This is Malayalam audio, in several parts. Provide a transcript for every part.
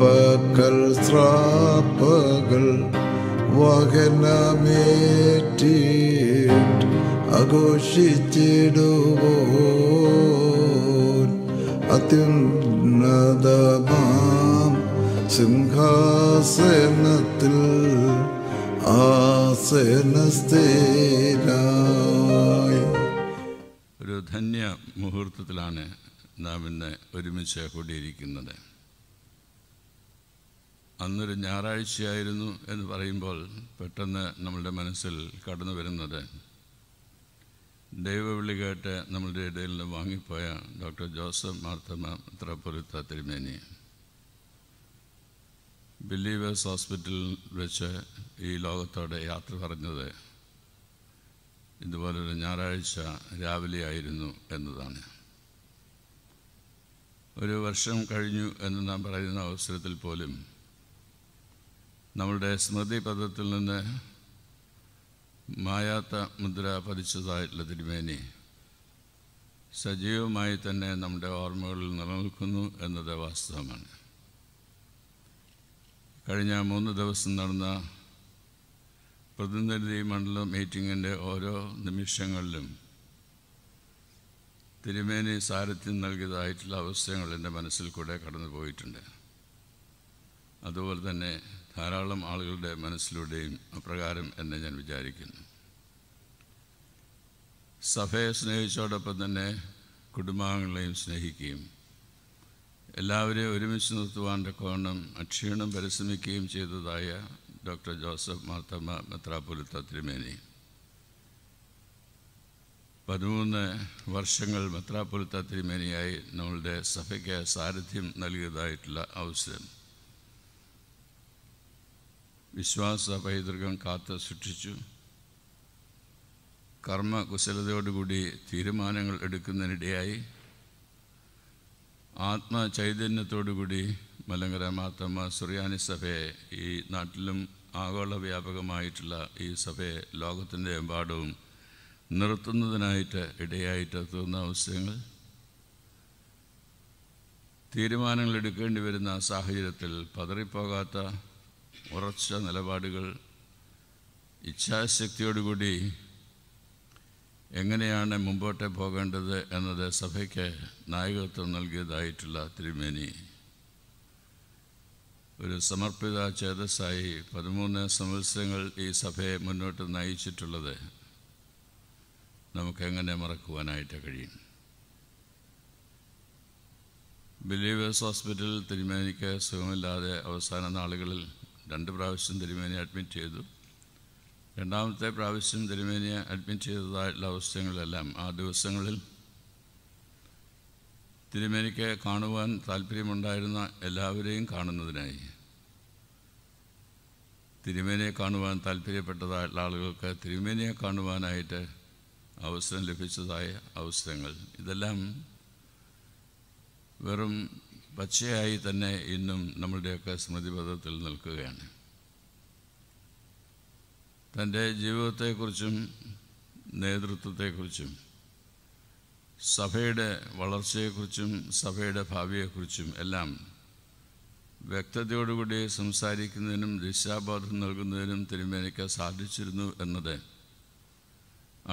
പ്രഭക്കൽ സ്രാപ്പകൾ വഹനമേറ്റിട്ട് ആഘോഷിച്ചിടുവോ അത്യുന്നതമാം സിംഹാസനത്തിൽ ആസനസ്ഥേരായ ഒരു ധന്യ മുഹൂർത്തത്തിലാണ് നാം ഇന്ന് ഒരുമിച്ച് കൂടിയിരിക്കുന്നത് അന്നൊരു ഞായറാഴ്ചയായിരുന്നു എന്ന് പറയുമ്പോൾ പെട്ടെന്ന് നമ്മളുടെ മനസ്സിൽ കടന്നു വരുന്നത് ദൈവവിളി കേട്ട് നമ്മളുടെ ഇടയിൽ നിന്ന് വാങ്ങിപ്പോയ ഡോക്ടർ ജോസഫ് മാർത്തമ ത്രപ്പുരത്ത തിരുമേനി ബില്ലീവേഴ്സ് ഹോസ്പിറ്റലിൽ വെച്ച് ഈ ലോകത്തോടെ യാത്ര പറഞ്ഞത് ഇതുപോലൊരു ഞായറാഴ്ച രാവിലെ ആയിരുന്നു എന്നതാണ് ഒരു വർഷം കഴിഞ്ഞു എന്ന് നാം പറയുന്ന അവസരത്തിൽ പോലും നമ്മളുടെ സ്മൃതി പദത്തിൽ നിന്ന് മായാത്ത മുദ്ര പതിച്ചതായിട്ടുള്ള തിരുമേനി സജീവമായി തന്നെ നമ്മുടെ ഓർമ്മകളിൽ നിലനിൽക്കുന്നു എന്നത് വാസ്തവമാണ് കഴിഞ്ഞ മൂന്ന് ദിവസം നടന്ന പ്രതിനിധി മണ്ഡലം മീറ്റിങ്ങിൻ്റെ ഓരോ നിമിഷങ്ങളിലും തിരുമേനി സാരഥ്യം നൽകിയതായിട്ടുള്ള അവസരങ്ങൾ എൻ്റെ മനസ്സിൽ കൂടെ കടന്നു പോയിട്ടുണ്ട് അതുപോലെ തന്നെ ധാരാളം ആളുകളുടെ മനസ്സിലൂടെയും അപ്രകാരം എന്നെ ഞാൻ വിചാരിക്കുന്നു സഭയെ സ്നേഹിച്ചോടൊപ്പം തന്നെ കുടുംബാംഗങ്ങളെയും സ്നേഹിക്കുകയും എല്ലാവരെയും ഒരുമിച്ച് നിർത്തുവാൻ്റെ കോണം അക്ഷീണം പരിശ്രമിക്കുകയും ചെയ്തതായ ഡോക്ടർ ജോസഫ് മാർത്തമ്മ മെത്രാപൊലിത്ത തിരുമേനി പതിമൂന്ന് വർഷങ്ങൾ മെത്രാപൊലിത്ത തിരുമേനിയായി നമ്മളുടെ സഭയ്ക്ക് സാരഥ്യം നൽകിയതായിട്ടുള്ള അവസരം വിശ്വാസ പൈതൃകം കാത്ത് സൂക്ഷിച്ചു കർമ്മ തീരുമാനങ്ങൾ എടുക്കുന്നതിനിടയായി ആത്മചൈതന്യത്തോടുകൂടി മലങ്കര മാത്തമ്മ സുറിയാനി സഭയെ ഈ നാട്ടിലും ആഗോള വ്യാപകമായിട്ടുള്ള ഈ സഭയെ ലോകത്തിൻ്റെ എമ്പാടവും നിർത്തുന്നതിനായിട്ട് ഇടയായിട്ട് എത്തുന്ന അവസരങ്ങൾ തീരുമാനങ്ങൾ എടുക്കേണ്ടി വരുന്ന സാഹചര്യത്തിൽ പതറിപ്പോകാത്ത ഉറച്ച നിലപാടുകൾ ഇച്ഛാശക്തിയോടുകൂടി എങ്ങനെയാണ് മുമ്പോട്ട് പോകേണ്ടത് എന്നത് സഭയ്ക്ക് നായകത്വം നൽകിയതായിട്ടുള്ള തിരുമേനി ഒരു സമർപ്പിത ചേതസ്സായി പതിമൂന്ന് സംവത്സരങ്ങൾ ഈ സഭയെ മുന്നോട്ട് നയിച്ചിട്ടുള്ളത് നമുക്കെങ്ങനെ മറക്കുവാനായിട്ട് കഴിയും ബിലീവേഴ്സ് ഹോസ്പിറ്റലിൽ തിരുമേനിക്ക് സുഖമില്ലാതെ അവസാന നാളുകളിൽ രണ്ട് പ്രാവശ്യം തിരുമേനിയെ അഡ്മിറ്റ് ചെയ്തു രണ്ടാമത്തെ പ്രാവശ്യം തിരുമേനിയെ അഡ്മിറ്റ് ചെയ്തതായിട്ടുള്ള അവസ്ഥകളെല്ലാം ആ ദിവസങ്ങളിൽ തിരുമേനിക്ക് കാണുവാൻ താല്പര്യമുണ്ടായിരുന്ന എല്ലാവരെയും കാണുന്നതിനായി തിരുമേനിയെ കാണുവാൻ താല്പര്യപ്പെട്ടതായിട്ടുള്ള ആളുകൾക്ക് തിരുമേനിയെ കാണുവാനായിട്ട് അവസരം ലഭിച്ചതായ അവസരങ്ങൾ ഇതെല്ലാം വെറും പച്ചയായി തന്നെ ഇന്നും നമ്മളുടെയൊക്കെ സ്മൃതിപഥത്തിൽ നിൽക്കുകയാണ് തൻ്റെ ജീവിതത്തെക്കുറിച്ചും നേതൃത്വത്തെക്കുറിച്ചും സഭയുടെ വളർച്ചയെക്കുറിച്ചും സഭയുടെ ഭാവിയെക്കുറിച്ചും എല്ലാം വ്യക്തതയോടുകൂടി സംസാരിക്കുന്നതിനും ദിശാബോധം നൽകുന്നതിനും തിരുമേനിക്ക് സാധിച്ചിരുന്നു എന്നത്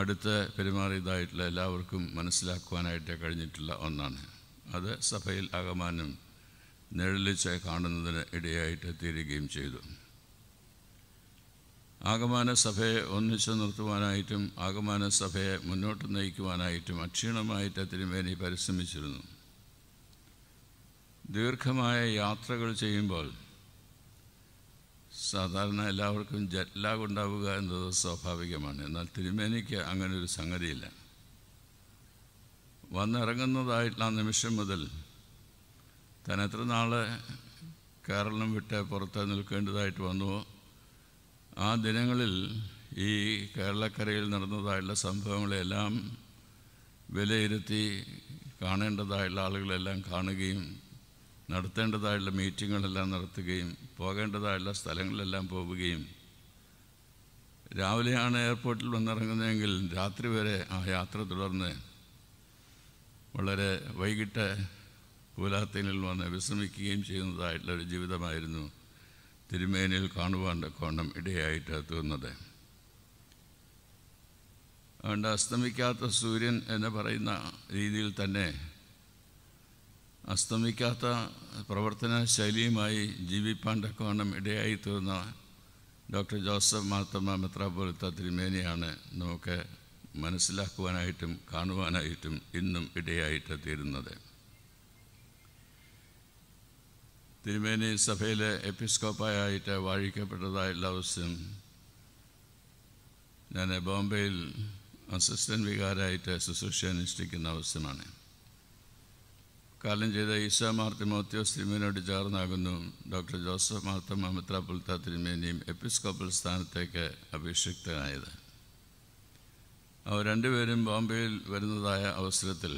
അടുത്ത പെരുമാറിയതായിട്ടുള്ള എല്ലാവർക്കും മനസ്സിലാക്കുവാനായിട്ട് കഴിഞ്ഞിട്ടുള്ള ഒന്നാണ് അത് സഭയിൽ ആകമാനം നിഴലിച്ച് കാണുന്നതിന് ഇടയായിട്ട് തീരുകയും ചെയ്തു ആഗമാന സഭയെ ഒന്നിച്ചു നിർത്തുവാനായിട്ടും ആഗമാന സഭയെ മുന്നോട്ട് നയിക്കുവാനായിട്ടും അക്ഷീണമായിട്ട് തിരുമേനി പരിശ്രമിച്ചിരുന്നു ദീർഘമായ യാത്രകൾ ചെയ്യുമ്പോൾ സാധാരണ എല്ലാവർക്കും ജറ്റ്ലാഗ് ഉണ്ടാവുക എന്നത് സ്വാഭാവികമാണ് എന്നാൽ തിരുമേനിക്ക് അങ്ങനെ ഒരു സംഗതിയില്ല വന്നിറങ്ങുന്നതായിട്ടുള്ള ആ നിമിഷം മുതൽ താൻ എത്ര നാൾ കേരളം വിട്ട് പുറത്ത് നിൽക്കേണ്ടതായിട്ട് വന്നു ആ ദിനങ്ങളിൽ ഈ കേരളക്കരയിൽ നടന്നതായുള്ള സംഭവങ്ങളെല്ലാം വിലയിരുത്തി കാണേണ്ടതായുള്ള ആളുകളെല്ലാം കാണുകയും നടത്തേണ്ടതായുള്ള മീറ്റിങ്ങുകളെല്ലാം നടത്തുകയും പോകേണ്ടതായുള്ള സ്ഥലങ്ങളിലെല്ലാം പോവുകയും രാവിലെയാണ് എയർപോർട്ടിൽ വന്നിറങ്ങുന്നതെങ്കിൽ രാത്രി വരെ ആ യാത്ര തുടർന്ന് വളരെ വൈകിട്ട് പൂലാത്തനിൽ വന്ന് വിശ്രമിക്കുകയും ചെയ്യുന്നതായിട്ടുള്ള ഒരു ജീവിതമായിരുന്നു തിരുമേനിൽ കാണുവാൻ്റെ കോണം ഇടയായിട്ട് തീർന്നത് അതുകൊണ്ട് അസ്തമിക്കാത്ത സൂര്യൻ എന്ന് പറയുന്ന രീതിയിൽ തന്നെ അസ്തമിക്കാത്ത പ്രവർത്തന ശൈലിയുമായി ജീവിപ്പാൻ്റെ കോണം ഇടയായി തീർന്ന ഡോക്ടർ ജോസഫ് മാത്തമ്മ മിത്ര തിരുമേനിയാണ് നമുക്ക് മനസ്സിലാക്കുവാനായിട്ടും കാണുവാനായിട്ടും ഇന്നും ഇടയായിട്ട് തീരുന്നത് തിരുമേനി സഭയിലെ എപ്പിസ്കോപ്പായിട്ട് വാഴിക്കപ്പെട്ടതായ ലവസ്യം ഞാൻ ബോംബെയിൽ അസിസ്റ്റൻ്റ് വികാരായിട്ട് ശുശ്രൂഷ അനുഷ്ഠിക്കുന്ന അവസരമാണ് കാലം ചെയ്ത ഈശ മാർത്തി മോത്യോസ് തിരുമേനോട് ചേർന്നാകുന്നു ഡോക്ടർ ജോസഫ് മാർത്തമ്മ പുൽത്ത തിരുമേനിയും എപ്പിസ്കോപ്പൽ സ്ഥാനത്തേക്ക് അഭിഷിക്തനായത് അവർ രണ്ടുപേരും ബോംബെയിൽ വരുന്നതായ അവസരത്തിൽ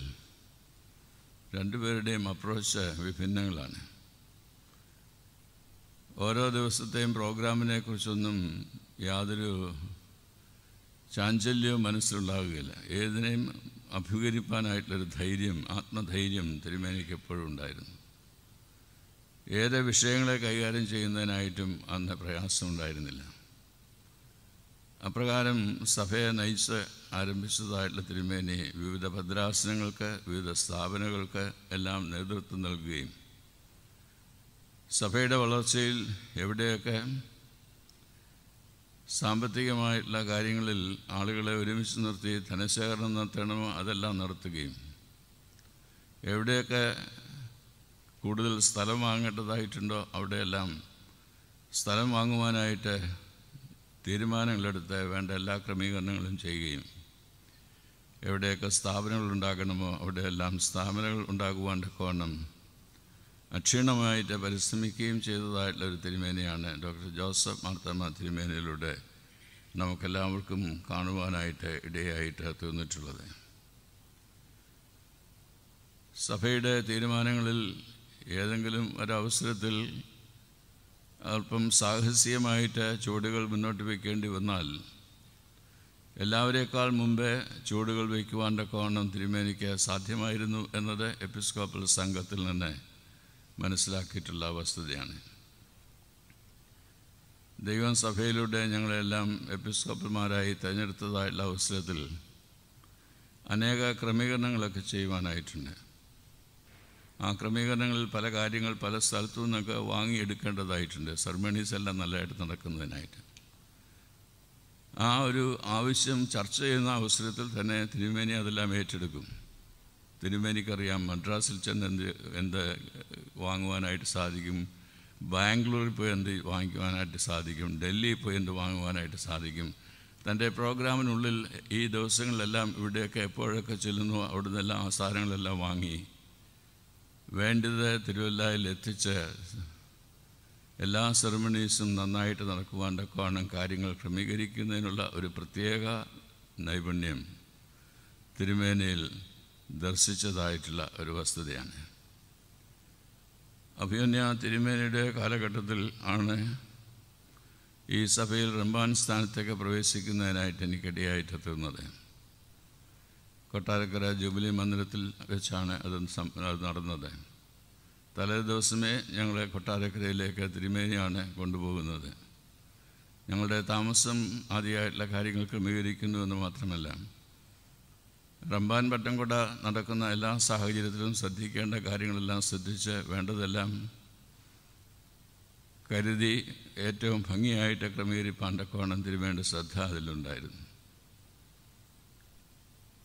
രണ്ടുപേരുടെയും അപ്രോച്ച് വിഭിന്നങ്ങളാണ് ഓരോ ദിവസത്തെയും പ്രോഗ്രാമിനെ കുറിച്ചൊന്നും യാതൊരു ചാഞ്ചല്യവും മനസ്സിലുണ്ടാകുകയില്ല ഏതിനെയും അഭികരിപ്പാനായിട്ടുള്ളൊരു ധൈര്യം ആത്മധൈര്യം തിരുമേനിക്ക് എപ്പോഴും ഉണ്ടായിരുന്നു ഏത് വിഷയങ്ങളെ കൈകാര്യം ചെയ്യുന്നതിനായിട്ടും അന്ന് പ്രയാസമുണ്ടായിരുന്നില്ല അപ്രകാരം സഭയെ നയിച്ച് ആരംഭിച്ചതായിട്ടുള്ള തിരുമേനി വിവിധ ഭദ്രാസനങ്ങൾക്ക് വിവിധ സ്ഥാപനങ്ങൾക്ക് എല്ലാം നേതൃത്വം നൽകുകയും സഭയുടെ വളർച്ചയിൽ എവിടെയൊക്കെ സാമ്പത്തികമായിട്ടുള്ള കാര്യങ്ങളിൽ ആളുകളെ ഒരുമിച്ച് നിർത്തി ധനശേഖരണം നടത്തണമോ അതെല്ലാം നടത്തുകയും എവിടെയൊക്കെ കൂടുതൽ സ്ഥലം വാങ്ങേണ്ടതായിട്ടുണ്ടോ അവിടെയെല്ലാം സ്ഥലം വാങ്ങുവാനായിട്ട് തീരുമാനങ്ങളെടുത്ത് വേണ്ട എല്ലാ ക്രമീകരണങ്ങളും ചെയ്യുകയും എവിടെയൊക്കെ സ്ഥാപനങ്ങൾ ഉണ്ടാകണമോ അവിടെയെല്ലാം സ്ഥാപനങ്ങൾ ഉണ്ടാകുവാൻ കോണം അക്ഷീണമായിട്ട് പരിശ്രമിക്കുകയും ചെയ്തതായിട്ടുള്ള ഒരു തിരുമേനയാണ് ഡോക്ടർ ജോസഫ് മാർത്തമ്മ തിരുമേനയിലൂടെ നമുക്കെല്ലാവർക്കും കാണുവാനായിട്ട് ഇടയായിട്ട് തീർന്നിട്ടുള്ളത് സഭയുടെ തീരുമാനങ്ങളിൽ ഏതെങ്കിലും ഒരവസരത്തിൽ അല്പം സാഹസികമായിട്ട് ചുവടുകൾ മുന്നോട്ട് വയ്ക്കേണ്ടി വന്നാൽ എല്ലാവരേക്കാൾ മുമ്പേ ചുവടുകൾ വയ്ക്കുവാൻ്റെ കോണം തിരുമേനിക്ക് സാധ്യമായിരുന്നു എന്നത് എപ്പിസ്കോപ്പൽ സംഘത്തിൽ നിന്ന് മനസ്സിലാക്കിയിട്ടുള്ള വസ്തുതയാണ് ദൈവം സഭയിലൂടെ ഞങ്ങളെല്ലാം എപ്പിസ്കോപ്പൽമാരായി തിരഞ്ഞെടുത്തതായിട്ടുള്ള അവസരത്തിൽ അനേക ക്രമീകരണങ്ങളൊക്കെ ചെയ്യുവാനായിട്ടുണ്ട് ആ ക്രമീകരണങ്ങളിൽ പല കാര്യങ്ങൾ പല സ്ഥലത്തു നിന്നൊക്കെ വാങ്ങിയെടുക്കേണ്ടതായിട്ടുണ്ട് സെർമണീസ് എല്ലാം നല്ലതായിട്ട് നടക്കുന്നതിനായിട്ട് ആ ഒരു ആവശ്യം ചർച്ച ചെയ്യുന്ന അവസരത്തിൽ തന്നെ തിരുമേനി അതെല്ലാം ഏറ്റെടുക്കും തിരുമേനിക്കറിയാം മദ്രാസിൽ ചെന്ന് എന്ത് എന്ത് വാങ്ങുവാനായിട്ട് സാധിക്കും ബാംഗ്ലൂരിൽ പോയി എന്ത് വാങ്ങിക്കുവാനായിട്ട് സാധിക്കും ഡൽഹിയിൽ പോയി എന്ത് വാങ്ങുവാനായിട്ട് സാധിക്കും തൻ്റെ പ്രോഗ്രാമിനുള്ളിൽ ഈ ദിവസങ്ങളിലെല്ലാം ഇവിടെയൊക്കെ എപ്പോഴൊക്കെ ചെല്ലുന്നു അവിടുന്നെല്ലാം ആ സാധനങ്ങളെല്ലാം വാങ്ങി വേണ്ടത് തിരുവല്ലയിൽ എത്തിച്ച് എല്ലാ സെറമണീസും നന്നായിട്ട് നടക്കുവാൻ കാര്യങ്ങൾ ക്രമീകരിക്കുന്നതിനുള്ള ഒരു പ്രത്യേക നൈപുണ്യം തിരുമേനയിൽ ദർശിച്ചതായിട്ടുള്ള ഒരു വസ്തുതയാണ് അഭിയന്യ തിരുമേനയുടെ കാലഘട്ടത്തിൽ ആണ് ഈ സഭയിൽ റംബാൻ സ്ഥാനത്തേക്ക് പ്രവേശിക്കുന്നതിനായിട്ട് എനിക്കിടയായിട്ട് എത്തുന്നത് കൊട്ടാരക്കര ജൂബിലി മന്ദിരത്തിൽ വെച്ചാണ് അത് നടന്നത് തലേ ദിവസമേ ഞങ്ങളെ കൊട്ടാരക്കരയിലേക്ക് തിരുമേനിയാണ് കൊണ്ടുപോകുന്നത് ഞങ്ങളുടെ താമസം ആദ്യമായിട്ടുള്ള കാര്യങ്ങൾ ക്രമീകരിക്കുന്നു എന്ന് മാത്രമല്ല റംബാൻ പട്ടംകൊട നടക്കുന്ന എല്ലാ സാഹചര്യത്തിലും ശ്രദ്ധിക്കേണ്ട കാര്യങ്ങളെല്ലാം ശ്രദ്ധിച്ച് വേണ്ടതെല്ലാം കരുതി ഏറ്റവും ഭംഗിയായിട്ട് ക്രമീകരിപ്പാണ്ടക്കോണം തിരുവേണ്ട ശ്രദ്ധ അതിലുണ്ടായിരുന്നു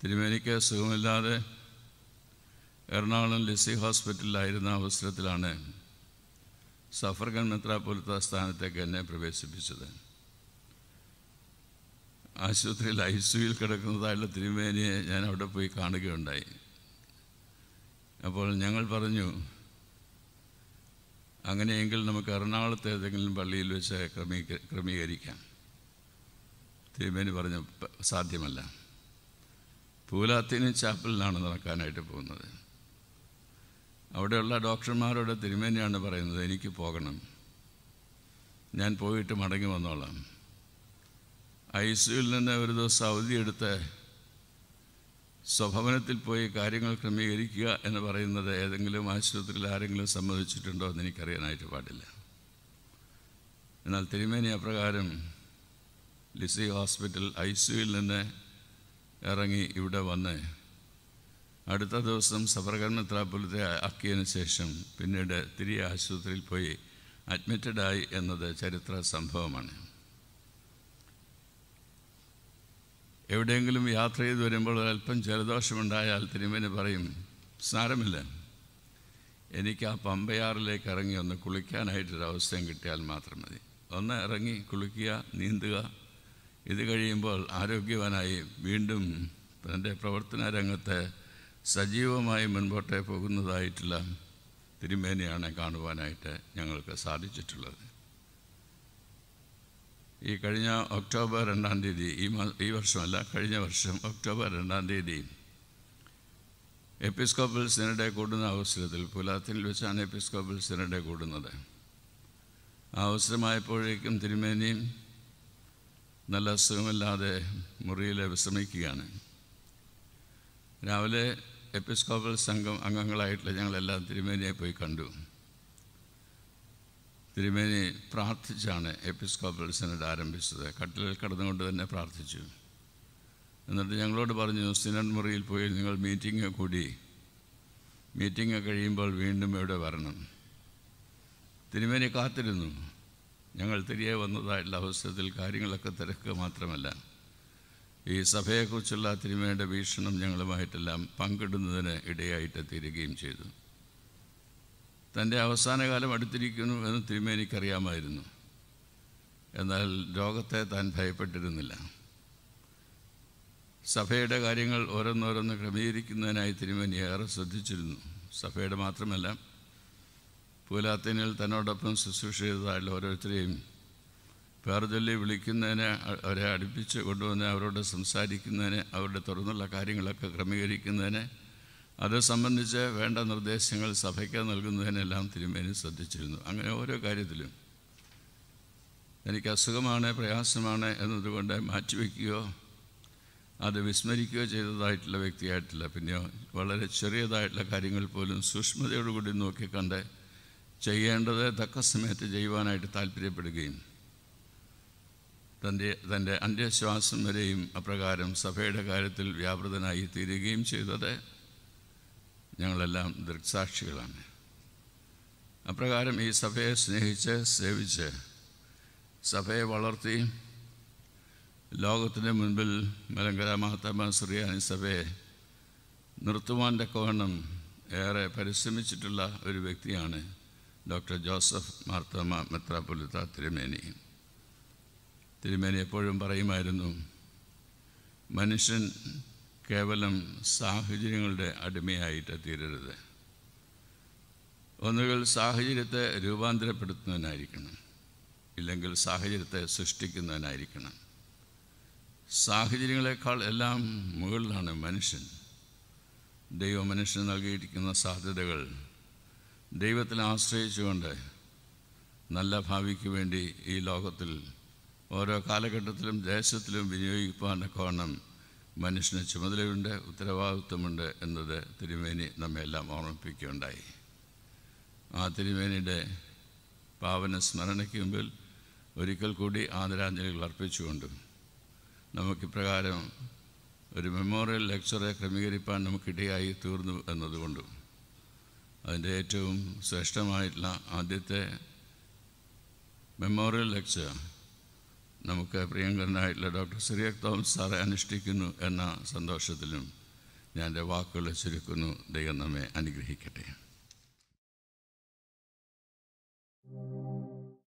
തിരുമേനിക്ക് സുഖമില്ലാതെ എറണാകുളം ലിസി ഹോസ്പിറ്റലിലായിരുന്ന അവസരത്തിലാണ് സഫർഗൻ മെത്രാപൊലിത്ത സ്ഥാനത്തേക്ക് എന്നെ പ്രവേശിപ്പിച്ചത് ആശുപത്രിയിൽ ഐ സിയിൽ കിടക്കുന്നതായുള്ള തിരുമേനിയെ ഞാൻ അവിടെ പോയി കാണുകയുണ്ടായി അപ്പോൾ ഞങ്ങൾ പറഞ്ഞു അങ്ങനെയെങ്കിൽ നമുക്ക് എറണാകുളത്തെ ഏതെങ്കിലും പള്ളിയിൽ വെച്ച് ക്രമീ ക്രമീകരിക്കാം തിരുമേനി പറഞ്ഞു സാധ്യമല്ല പൂലാത്തിനും ചാപ്പലിലാണ് നടക്കാനായിട്ട് പോകുന്നത് അവിടെയുള്ള ഡോക്ടർമാരോട് തിരുമേനിയാണ് പറയുന്നത് എനിക്ക് പോകണം ഞാൻ പോയിട്ട് മടങ്ങി വന്നോളാം ഐ സിയിൽ നിന്ന് ഒരു ദിവസം അവധി എടുത്ത് സ്വഭവനത്തിൽ പോയി കാര്യങ്ങൾ ക്രമീകരിക്കുക എന്ന് പറയുന്നത് ഏതെങ്കിലും ആശുപത്രിയിൽ ആരെങ്കിലും സമ്മതിച്ചിട്ടുണ്ടോ എന്ന് എനിക്കറിയാനായിട്ട് പാടില്ല എന്നാൽ തിരുമേനി അപ്രകാരം ലിസി ഹോസ്പിറ്റൽ ഐ സിയിൽ നിന്ന് ഇറങ്ങി ഇവിടെ വന്ന് അടുത്ത ദിവസം സബർകർമ്മ ത്രാപ്പുലത്തെ ആക്കിയതിന് ശേഷം പിന്നീട് തിരികെ ആശുപത്രിയിൽ പോയി അഡ്മിറ്റഡായി എന്നത് ചരിത്ര സംഭവമാണ് എവിടെയെങ്കിലും യാത്ര ചെയ്ത് വരുമ്പോൾ അല്പം ജലദോഷമുണ്ടായാൽ തിരുമേന് പറയും സാരമില്ല എനിക്ക് ആ പമ്പയാറിലേക്ക് ഇറങ്ങി ഒന്ന് കുളിക്കാനായിട്ടൊരവസരം കിട്ടിയാൽ മാത്രം മതി ഒന്ന് ഇറങ്ങി കുളിക്കുക നീന്തുക ഇത് കഴിയുമ്പോൾ ആരോഗ്യവാനായി വീണ്ടും തൻ്റെ പ്രവർത്തന രംഗത്ത് സജീവമായി മുൻപോട്ട് പോകുന്നതായിട്ടുള്ള തിരുമേനിയാണ് കാണുവാനായിട്ട് ഞങ്ങൾക്ക് സാധിച്ചിട്ടുള്ളത് ഈ കഴിഞ്ഞ ഒക്ടോബർ രണ്ടാം തീയതി ഈ ഈ വർഷമല്ല കഴിഞ്ഞ വർഷം ഒക്ടോബർ രണ്ടാം തീയതി എപ്പിസ്കോപ്പൽ സിനഡെ കൂടുന്ന അവസരത്തിൽ പുലാത്തിൽ വെച്ചാണ് എപ്പിസ്കോപ്പൽ സിനഡെ കൂടുന്നത് ആ അവസരമായപ്പോഴേക്കും തിരുമേനിയും നല്ല അസുഖമില്ലാതെ മുറിയിൽ വിശ്രമിക്കുകയാണ് രാവിലെ എപ്പിസ്കോപ്പൽ സംഘം അംഗങ്ങളായിട്ടുള്ള ഞങ്ങളെല്ലാം തിരുമേനിയെ പോയി കണ്ടു തിരുമേനി പ്രാർത്ഥിച്ചാണ് എപ്പിസ്കോപ്പൽ സിനഡ് ആരംഭിച്ചത് കട്ടിലിൽ കിടന്നുകൊണ്ട് തന്നെ പ്രാർത്ഥിച്ചു എന്നിട്ട് ഞങ്ങളോട് പറഞ്ഞു സിനഡ് മുറിയിൽ പോയി നിങ്ങൾ മീറ്റിംഗ് കൂടി മീറ്റിംഗ് കഴിയുമ്പോൾ വീണ്ടും ഇവിടെ വരണം തിരുമേനി കാത്തിരുന്നു ഞങ്ങൾ തിരികെ വന്നതായിട്ടുള്ള അവസരത്തിൽ കാര്യങ്ങളൊക്കെ തിരക്കുക മാത്രമല്ല ഈ സഭയെക്കുറിച്ചുള്ള തിരുമേൻ്റെ വീക്ഷണം ഞങ്ങളുമായിട്ടെല്ലാം പങ്കിടുന്നതിന് ഇടയായിട്ട് തീരുകയും ചെയ്തു തൻ്റെ അവസാനകാലം അടുത്തിരിക്കുന്നു എന്ന് തിരുമേനിക്കറിയാമായിരുന്നു എന്നാൽ രോഗത്തെ താൻ ഭയപ്പെട്ടിരുന്നില്ല സഭയുടെ കാര്യങ്ങൾ ഓരോന്നോരോന്ന് ക്രമീകരിക്കുന്നതിനായി തിരുമേനി ഏറെ ശ്രദ്ധിച്ചിരുന്നു സഭയുടെ മാത്രമല്ല പൂലാത്തിനിൽ തന്നോടൊപ്പം ശുശ്രൂഷ ചെയ്തതായുള്ള ഓരോരുത്തരെയും പേർചൊല്ലി വിളിക്കുന്നതിന് അവരെ അടുപ്പിച്ച് കൊണ്ടുവന്ന് അവരോട് സംസാരിക്കുന്നതിന് അവരുടെ തുറന്നുള്ള കാര്യങ്ങളൊക്കെ ക്രമീകരിക്കുന്നതിന് അത് സംബന്ധിച്ച് വേണ്ട നിർദ്ദേശങ്ങൾ സഭയ്ക്ക് നൽകുന്നതിനെല്ലാം തിരുമേനി ശ്രദ്ധിച്ചിരുന്നു അങ്ങനെ ഓരോ കാര്യത്തിലും എനിക്ക് അസുഖമാണ് പ്രയാസമാണ് എന്നതുകൊണ്ട് മാറ്റിവെക്കുകയോ അത് വിസ്മരിക്കുകയോ ചെയ്തതായിട്ടുള്ള വ്യക്തിയായിട്ടില്ല പിന്നെ വളരെ ചെറിയതായിട്ടുള്ള കാര്യങ്ങൾ പോലും സൂക്ഷ്മതയോടുകൂടി നോക്കിക്കണ്ട് ചെയ്യേണ്ടത് തക്ക സമയത്ത് ചെയ്യുവാനായിട്ട് താല്പര്യപ്പെടുകയും തൻ്റെ തൻ്റെ അന്ത്യശ്വാസം വരെയും അപ്രകാരം സഭയുടെ കാര്യത്തിൽ വ്യാപൃതനായി തീരുകയും ചെയ്തത് ഞങ്ങളെല്ലാം ദൃക്സാക്ഷികളാണ് അപ്രകാരം ഈ സഭയെ സ്നേഹിച്ച് സേവിച്ച് സഭയെ വളർത്തി ലോകത്തിൻ്റെ മുൻപിൽ മലങ്കര മഹാത്മാ ശ്രീയാനി സഭയെ നിർത്തുവാൻ്റെ കോണം ഏറെ പരിശ്രമിച്ചിട്ടുള്ള ഒരു വ്യക്തിയാണ് ഡോക്ടർ ജോസഫ് മാർത്തോമ മെത്രാപൊലിത്ത തിരുമേനി തിരുമേനി എപ്പോഴും പറയുമായിരുന്നു മനുഷ്യൻ കേവലം സാഹചര്യങ്ങളുടെ അടിമയായിട്ട് തീരരുത് ഒന്നുകിൽ സാഹചര്യത്തെ രൂപാന്തരപ്പെടുത്തുന്നതിനായിരിക്കണം ഇല്ലെങ്കിൽ സാഹചര്യത്തെ സൃഷ്ടിക്കുന്നതിനായിരിക്കണം സാഹചര്യങ്ങളെക്കാൾ എല്ലാം മുകളിലാണ് മനുഷ്യൻ ദൈവമനുഷ്യന് നൽകിയിരിക്കുന്ന സാധ്യതകൾ ദൈവത്തിൽ ആശ്രയിച്ചുകൊണ്ട് നല്ല ഭാവിക്ക് വേണ്ടി ഈ ലോകത്തിൽ ഓരോ കാലഘട്ടത്തിലും ദേശത്തിലും കോണം മനുഷ്യന് ചുമതലയുണ്ട് ഉത്തരവാദിത്വമുണ്ട് എന്നത് തിരുമേനി നമ്മെല്ലാം ഓർമ്മിപ്പിക്കുകയുണ്ടായി ആ തിരുമേനിയുടെ പാവന സ്മരണയ്ക്ക് മുമ്പിൽ ഒരിക്കൽ കൂടി ആദരാഞ്ജലികൾ അർപ്പിച്ചുകൊണ്ട് നമുക്കിപ്രകാരം ഒരു മെമ്മോറിയൽ ലെക്ചറെ ക്രമീകരിക്കാൻ നമുക്കിടയായി തീർന്നു എന്നതുകൊണ്ടും അതിൻ്റെ ഏറ്റവും ശ്രേഷ്ഠമായിട്ടുള്ള ആദ്യത്തെ മെമ്മോറിയൽ ലെക്ചർ നമുക്ക് പ്രിയങ്കരനായിട്ടുള്ള ഡോക്ടർ സിറിയക് തോമസ് സാറെ അനുഷ്ഠിക്കുന്നു എന്ന സന്തോഷത്തിലും ഞാൻ എൻ്റെ വാക്കുകൾ ചുരുക്കുന്നു ദൈവം നമ്മെ അനുഗ്രഹിക്കട്ടെ